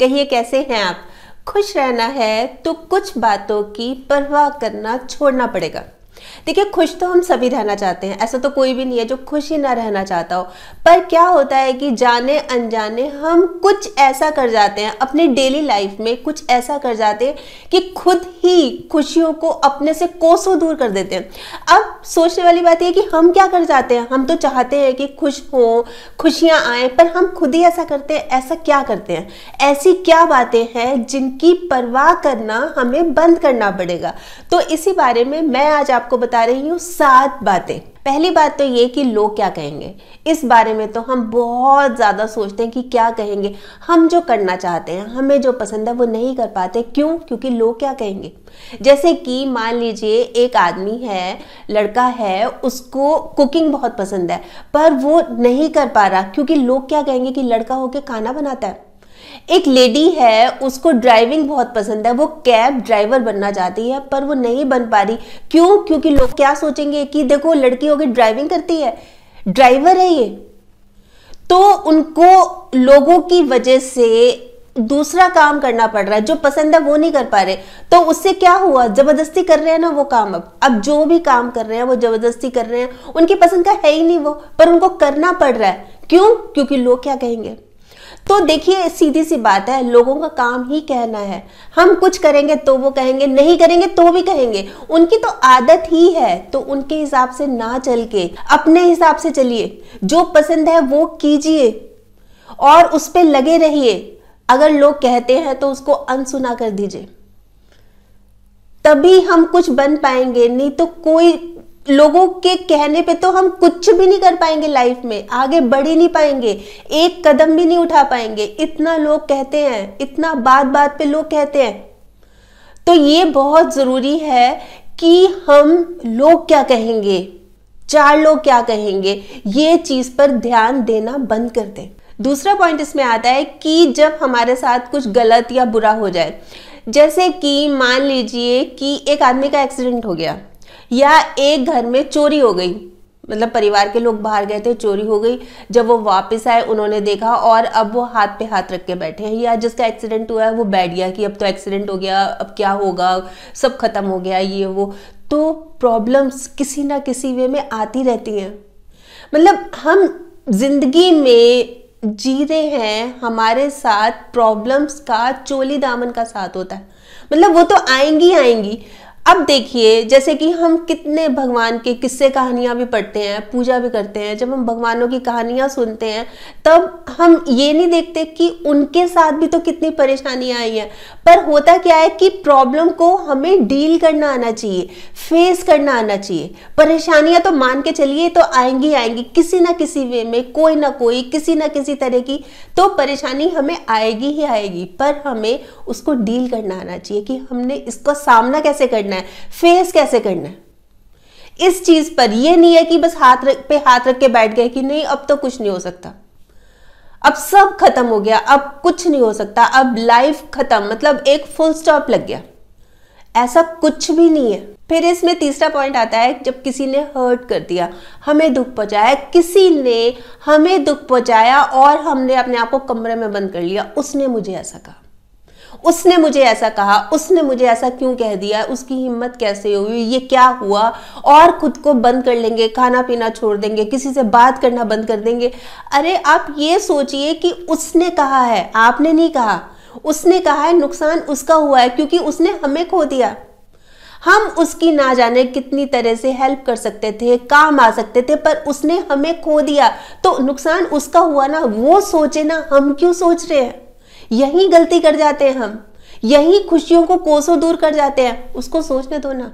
कहिए कैसे हैं आप खुश रहना है तो कुछ बातों की परवाह करना छोड़ना पड़ेगा देखिए खुश तो हम सभी रहना चाहते हैं ऐसा तो कोई भी नहीं है जो खुश ही ना रहना चाहता हो पर क्या होता है कि जाने अनजाने हम कुछ ऐसा कर जाते हैं अपने डेली लाइफ में कुछ ऐसा कर जाते हैं कि खुद ही खुशियों को अपने से कोसों दूर कर देते हैं अब सोचने वाली बात यह कि हम क्या कर जाते हैं हम तो चाहते हैं कि खुश हों खुशियाँ आए पर हम खुद ही ऐसा करते हैं ऐसा क्या करते हैं ऐसी क्या बातें हैं जिनकी परवाह करना हमें बंद करना पड़ेगा तो इसी बारे में मैं आज आपको बता रही हूँ सात बातें पहली बात तो ये कि लोग क्या कहेंगे इस बारे में तो हम बहुत ज़्यादा सोचते हैं कि क्या कहेंगे हम जो करना चाहते हैं हमें जो पसंद है वो नहीं कर पाते क्यों क्योंकि लोग क्या कहेंगे जैसे कि मान लीजिए एक आदमी है लड़का है उसको कुकिंग बहुत पसंद है पर वो नहीं कर पा रहा क्योंकि लोग क्या कहेंगे कि लड़का होके खाना बनाता है एक लेडी है उसको ड्राइविंग बहुत पसंद है वो कैब ड्राइवर बनना चाहती है पर वो नहीं बन पा रही क्यों क्योंकि लोग क्या सोचेंगे कि देखो लड़की होगी ड्राइविंग करती है ड्राइवर है ये तो उनको लोगों की वजह से दूसरा काम करना पड़ रहा है जो पसंद है वो नहीं कर पा रहे तो उससे क्या हुआ जबरदस्ती कर रहे हैं ना वो काम अब अब जो भी काम कर रहे हैं वो जबरदस्ती कर रहे हैं उनकी पसंद का है ही नहीं वो पर उनको करना पड़ रहा है क्यों क्योंकि लोग क्या कहेंगे तो देखिए सीधी सी बात है लोगों का काम ही कहना है हम कुछ करेंगे तो वो कहेंगे नहीं करेंगे तो भी कहेंगे उनकी तो आदत ही है तो उनके हिसाब से ना चल के अपने हिसाब से चलिए जो पसंद है वो कीजिए और उस पर लगे रहिए अगर लोग कहते हैं तो उसको अनसुना कर दीजिए तभी हम कुछ बन पाएंगे नहीं तो कोई लोगों के कहने पे तो हम कुछ भी नहीं कर पाएंगे लाइफ में आगे बढ़ ही नहीं पाएंगे एक कदम भी नहीं उठा पाएंगे इतना लोग कहते हैं इतना बात बात पे लोग कहते हैं तो ये बहुत ज़रूरी है कि हम लोग क्या कहेंगे चार लोग क्या कहेंगे ये चीज़ पर ध्यान देना बंद कर दें दूसरा पॉइंट इसमें आता है कि जब हमारे साथ कुछ गलत या बुरा हो जाए जैसे कि मान लीजिए कि एक आदमी का एक्सीडेंट हो गया या एक घर में चोरी हो गई मतलब परिवार के लोग बाहर गए थे चोरी हो गई जब वो वापस आए उन्होंने देखा और अब वो हाथ पे हाथ रख के बैठे हैं या जिसका एक्सीडेंट हुआ है वो बैठ गया कि अब तो एक्सीडेंट हो गया अब क्या होगा सब खत्म हो गया ये वो तो प्रॉब्लम्स किसी ना किसी वे में आती रहती हैं मतलब हम जिंदगी में जी रहे हैं हमारे साथ प्रॉब्लम्स का चोली दामन का साथ होता है मतलब वो तो आएंगी आएंगी अब देखिए जैसे कि हम कितने भगवान के किस्से कहानियाँ भी पढ़ते हैं पूजा भी करते हैं जब हम भगवानों की कहानियाँ सुनते हैं तब हम ये नहीं देखते कि उनके साथ भी तो कितनी परेशानियाँ आई हैं पर होता क्या है कि प्रॉब्लम को हमें डील करना आना चाहिए फेस करना आना चाहिए परेशानियाँ तो मान के चलिए तो आएंगी आएंगी किसी ना किसी वे में कोई ना कोई किसी ना किसी तरह की तो परेशानी हमें आएगी ही आएगी पर हमें उसको डील करना आना चाहिए कि हमने इसका सामना कैसे करना करना है फेस कैसे करना है इस चीज पर यह नहीं है कि बस हाथ रख पे हाथ रख के बैठ गए कि नहीं अब तो कुछ नहीं हो सकता अब सब खत्म हो गया अब कुछ नहीं हो सकता अब लाइफ खत्म मतलब एक फुल स्टॉप लग गया ऐसा कुछ भी नहीं है फिर इसमें तीसरा पॉइंट आता है जब किसी ने हर्ट कर दिया हमें दुख पहुंचाया किसी ने हमें दुख पहुंचाया और हमने अपने आप को कमरे में बंद कर लिया उसने मुझे ऐसा कहा उसने मुझे ऐसा कहा उसने मुझे ऐसा क्यों कह दिया उसकी हिम्मत कैसे हुई ये क्या हुआ और खुद को बंद कर लेंगे खाना पीना छोड़ देंगे किसी से बात करना बंद कर देंगे अरे आप ये सोचिए कि उसने कहा है आपने नहीं कहा उसने कहा है नुकसान उसका हुआ है क्योंकि उसने हमें खो दिया हम उसकी ना जाने कितनी तरह से हेल्प कर सकते थे काम आ सकते थे पर उसने हमें खो दिया तो नुकसान उसका हुआ ना वो सोचे ना हम क्यों सोच रहे हैं यही गलती कर जाते हैं हम यही खुशियों को कोसों दूर कर जाते हैं उसको सोचने दो ना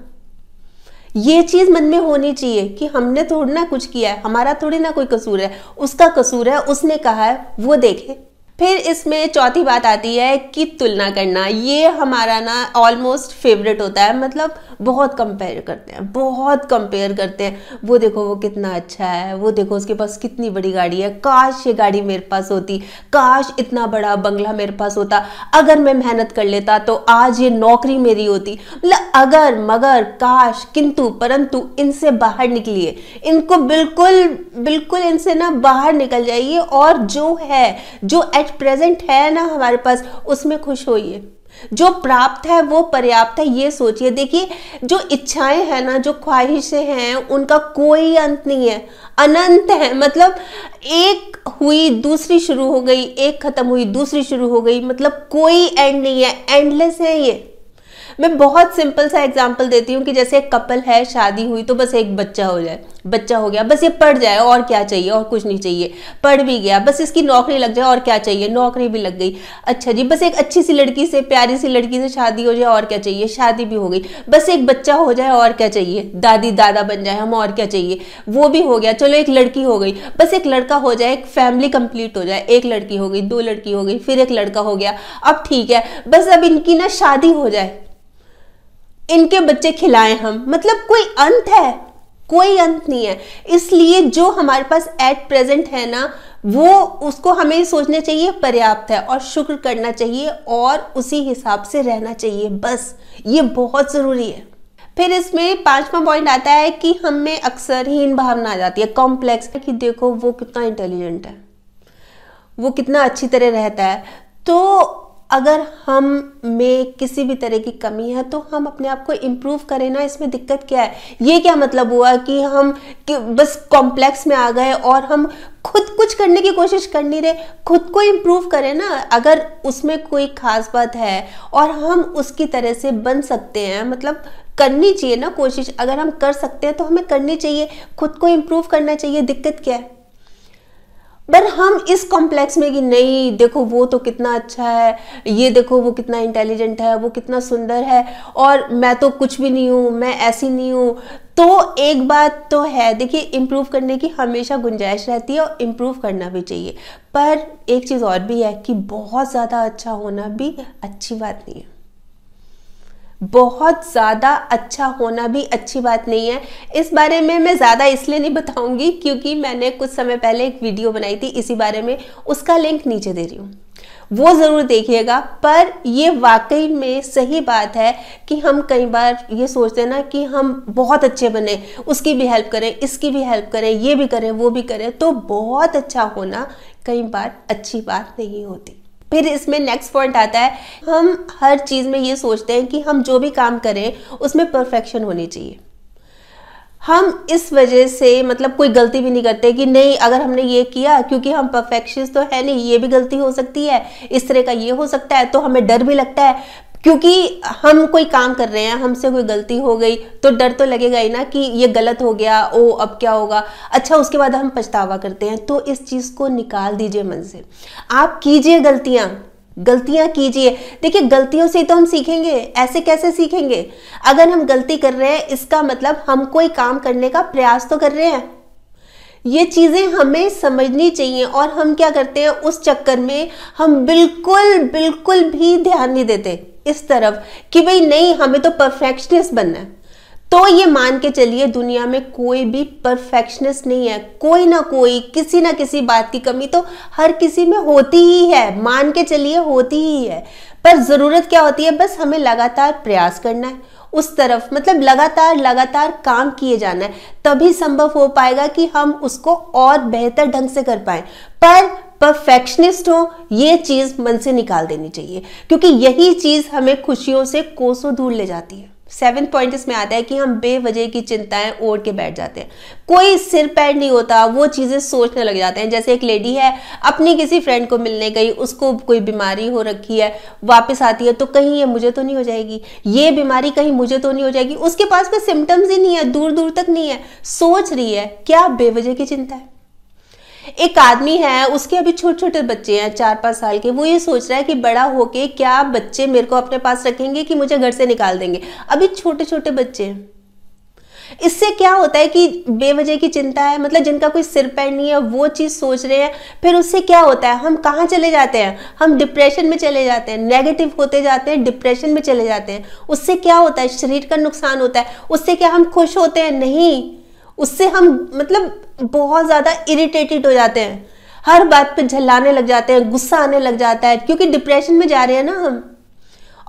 ये चीज मन में होनी चाहिए कि हमने थोड़ी ना कुछ किया है हमारा थोड़ी ना कोई कसूर है उसका कसूर है उसने कहा है वो देखे फिर इसमें चौथी बात आती है कि तुलना करना ये हमारा ना ऑलमोस्ट फेवरेट होता है मतलब बहुत कंपेयर करते हैं बहुत कंपेयर करते हैं वो देखो वो कितना अच्छा है वो देखो उसके पास कितनी बड़ी गाड़ी है काश ये गाड़ी मेरे पास होती काश इतना बड़ा बंगला मेरे पास होता अगर मैं मेहनत कर लेता तो आज ये नौकरी मेरी होती मतलब अगर मगर काश किंतु परंतु इनसे बाहर निकलिए इनको बिल्कुल बिल्कुल इनसे ना बाहर निकल जाइए और जो है जो एट प्रेजेंट है ना हमारे पास उसमें खुश होइए जो प्राप्त है वो पर्याप्त है ये सोचिए देखिए जो इच्छाएं हैं ना जो ख्वाहिशें हैं उनका कोई अंत नहीं है अनंत है मतलब एक हुई दूसरी शुरू हो गई एक खत्म हुई दूसरी शुरू हो गई मतलब कोई एंड नहीं है एंडलेस है ये मैं बहुत सिंपल सा एग्जाम्पल देती हूँ कि जैसे एक कपल है शादी हुई तो बस एक बच्चा हो जाए बच्चा हो गया बस ये पढ़ जाए और क्या चाहिए और कुछ नहीं चाहिए पढ़ भी गया बस इसकी नौकरी लग जाए और क्या चाहिए नौकरी भी लग गई अच्छा जी बस एक अच्छी सी लड़की से प्यारी सी लड़की से शादी हो जाए और क्या चाहिए शादी भी हो गई बस एक बच्चा हो जाए और क्या चाहिए दादी दादा बन जाए हम और क्या चाहिए वो भी हो गया चलो एक लड़की हो गई बस एक लड़का हो जाए एक फैमिली कंप्लीट हो जाए एक लड़की हो गई दो लड़की हो गई फिर एक लड़का हो गया अब ठीक है बस अब इनकी ना शादी हो जाए इनके बच्चे खिलाएं हम मतलब कोई अंत है कोई अंत नहीं है इसलिए जो हमारे पास एट प्रेजेंट है ना वो उसको हमें सोचना चाहिए पर्याप्त है और शुक्र करना चाहिए और उसी हिसाब से रहना चाहिए बस ये बहुत ज़रूरी है फिर इसमें पांचवा पॉइंट आता है कि हम में अक्सर हीन भावना आ जाती है कॉम्प्लेक्स कि देखो वो कितना इंटेलिजेंट है वो कितना अच्छी तरह रहता है तो अगर हम में किसी भी तरह की कमी है तो हम अपने आप को इम्प्रूव करें ना इसमें दिक्कत क्या है ये क्या मतलब हुआ कि हम कि बस कॉम्प्लेक्स में आ गए और हम खुद कुछ करने की कोशिश कर नहीं रहे खुद को इम्प्रूव करें ना अगर उसमें कोई खास बात है और हम उसकी तरह से बन सकते हैं मतलब करनी चाहिए ना कोशिश अगर हम कर सकते हैं तो हमें करनी चाहिए खुद को इम्प्रूव करना चाहिए दिक्कत क्या है पर हम इस कॉम्प्लेक्स में कि नहीं देखो वो तो कितना अच्छा है ये देखो वो कितना इंटेलिजेंट है वो कितना सुंदर है और मैं तो कुछ भी नहीं हूँ मैं ऐसी नहीं हूँ तो एक बात तो है देखिए इम्प्रूव करने की हमेशा गुंजाइश रहती है और इम्प्रूव करना भी चाहिए पर एक चीज़ और भी है कि बहुत ज़्यादा अच्छा होना भी अच्छी बात नहीं है बहुत ज़्यादा अच्छा होना भी अच्छी बात नहीं है इस बारे में मैं ज़्यादा इसलिए नहीं बताऊंगी क्योंकि मैंने कुछ समय पहले एक वीडियो बनाई थी इसी बारे में उसका लिंक नीचे दे रही हूँ वो ज़रूर देखिएगा पर ये वाकई में सही बात है कि हम कई बार ये सोचते हैं ना कि हम बहुत अच्छे बने उसकी भी हेल्प करें इसकी भी हेल्प करें ये भी करें वो भी करें तो बहुत अच्छा होना कई बार अच्छी बात नहीं होती फिर इसमें नेक्स्ट पॉइंट आता है हम हर चीज़ में ये सोचते हैं कि हम जो भी काम करें उसमें परफेक्शन होनी चाहिए हम इस वजह से मतलब कोई गलती भी नहीं करते कि नहीं अगर हमने ये किया क्योंकि हम परफेक्शन तो है नहीं ये भी गलती हो सकती है इस तरह का ये हो सकता है तो हमें डर भी लगता है क्योंकि हम कोई काम कर रहे हैं हमसे कोई गलती हो गई तो डर तो लगेगा ही ना कि ये गलत हो गया ओ अब क्या होगा अच्छा उसके बाद हम पछतावा करते हैं तो इस चीज़ को निकाल दीजिए मन से आप कीजिए गलतियाँ गलतियां कीजिए देखिए गलतियों से तो हम सीखेंगे ऐसे कैसे सीखेंगे अगर हम गलती कर रहे हैं इसका मतलब हम कोई काम करने का प्रयास तो कर रहे हैं ये चीज़ें हमें समझनी चाहिए और हम क्या करते हैं उस चक्कर में हम बिल्कुल बिल्कुल भी ध्यान नहीं देते इस तरफ कि भाई नहीं हमें तो परफेक्शनिस्ट बनना है तो ये मान के चलिए दुनिया में कोई भी परफेक्शनिस्ट नहीं है कोई ना कोई किसी ना किसी बात की कमी तो हर किसी में होती ही है मान के चलिए होती ही है पर ज़रूरत क्या होती है बस हमें लगातार प्रयास करना है उस तरफ मतलब लगातार लगातार काम किए जाना है तभी संभव हो पाएगा कि हम उसको और बेहतर ढंग से कर पाए पर परफेक्शनिस्ट हो ये चीज़ मन से निकाल देनी चाहिए क्योंकि यही चीज़ हमें खुशियों से कोसों दूर ले जाती है सेवन पॉइंट इसमें आता है कि हम बेवजह की चिंताएं ओढ़ के बैठ जाते हैं कोई सिर पैर नहीं होता वो चीज़ें सोचने लग जाते हैं जैसे एक लेडी है अपनी किसी फ्रेंड को मिलने गई उसको कोई बीमारी हो रखी है वापस आती है तो कहीं ये मुझे तो नहीं हो जाएगी ये बीमारी कहीं मुझे तो नहीं हो जाएगी उसके पास कोई सिम्टम्स ही नहीं है दूर दूर तक नहीं है सोच रही है क्या बेवजह की चिंता है एक आदमी है उसके अभी छोटे छोटे बच्चे हैं चार पाँच साल के वो ये सोच रहा है कि बड़ा होके क्या बच्चे मेरे को अपने पास रखेंगे कि मुझे घर से निकाल देंगे अभी छोटे छोटे बच्चे हैं इससे क्या होता है कि बेवजह की चिंता है मतलब जिनका कोई सिर पैर नहीं है वो चीज़ सोच रहे हैं फिर उससे क्या होता है हम कहाँ चले जाते हैं हम डिप्रेशन में चले जाते हैं नेगेटिव होते जाते हैं डिप्रेशन में चले जाते हैं उससे क्या होता है शरीर का नुकसान होता है उससे क्या हम खुश होते हैं नहीं उससे हम मतलब बहुत ज़्यादा इरिटेटेड हो जाते हैं हर बात पे झल्लाने लग जाते हैं गुस्सा आने लग जाता है क्योंकि डिप्रेशन में जा रहे हैं ना हम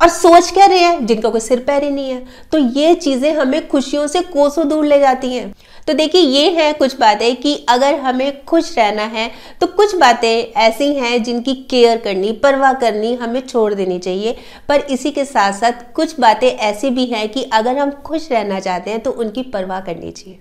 और सोच कह रहे हैं जिनका कोई सिर पैर ही नहीं है तो ये चीज़ें हमें खुशियों से कोसों दूर ले जाती हैं तो देखिए ये है कुछ बातें कि अगर हमें खुश रहना है तो कुछ बातें ऐसी हैं जिनकी केयर करनी परवाह करनी हमें छोड़ देनी चाहिए पर इसी के साथ साथ कुछ बातें ऐसी भी हैं कि अगर हम खुश रहना चाहते हैं तो उनकी परवाह करनी चाहिए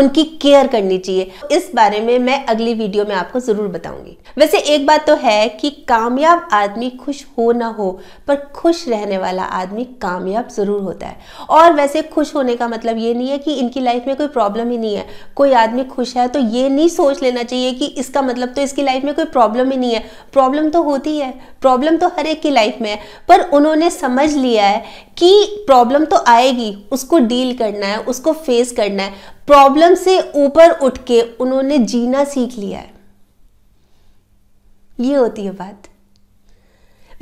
उनकी केयर करनी चाहिए इस बारे में मैं अगली वीडियो में आपको ज़रूर बताऊंगी वैसे एक बात तो है कि कामयाब आदमी खुश हो ना हो पर खुश रहने वाला आदमी कामयाब ज़रूर होता है और वैसे खुश होने का मतलब ये नहीं है कि इनकी लाइफ में कोई प्रॉब्लम ही नहीं है कोई आदमी खुश है तो ये नहीं सोच लेना चाहिए कि इसका मतलब तो इसकी लाइफ में कोई प्रॉब्लम ही नहीं है प्रॉब्लम तो होती है प्रॉब्लम तो हर एक की लाइफ में है पर उन्होंने समझ लिया है कि प्रॉब्लम तो आएगी उसको डील करना है उसको फेस करना है प्रॉब्लम से ऊपर उठ के उन्होंने जीना सीख लिया है ये होती है बात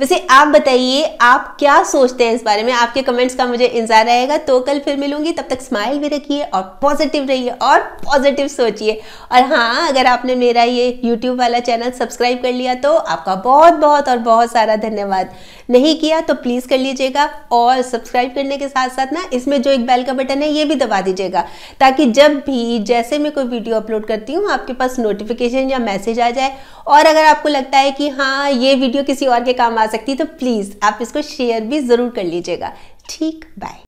वैसे आप बताइए आप क्या सोचते हैं इस बारे में आपके कमेंट्स का मुझे इंतजार रहेगा तो कल फिर मिलूंगी तब तक स्माइल भी रखिए और पॉजिटिव रहिए और पॉजिटिव सोचिए और हाँ अगर आपने मेरा ये यूट्यूब वाला चैनल सब्सक्राइब कर लिया तो आपका बहुत बहुत और बहुत सारा धन्यवाद नहीं किया तो प्लीज़ कर लीजिएगा और सब्सक्राइब करने के साथ साथ ना इसमें जो एक बेल का बटन है ये भी दबा दीजिएगा ताकि जब भी जैसे मैं कोई वीडियो अपलोड करती हूँ आपके पास नोटिफिकेशन या मैसेज आ जाए और अगर आपको लगता है कि हाँ ये वीडियो किसी और के काम आ सकती तो प्लीज़ आप इसको शेयर भी ज़रूर कर लीजिएगा ठीक बाय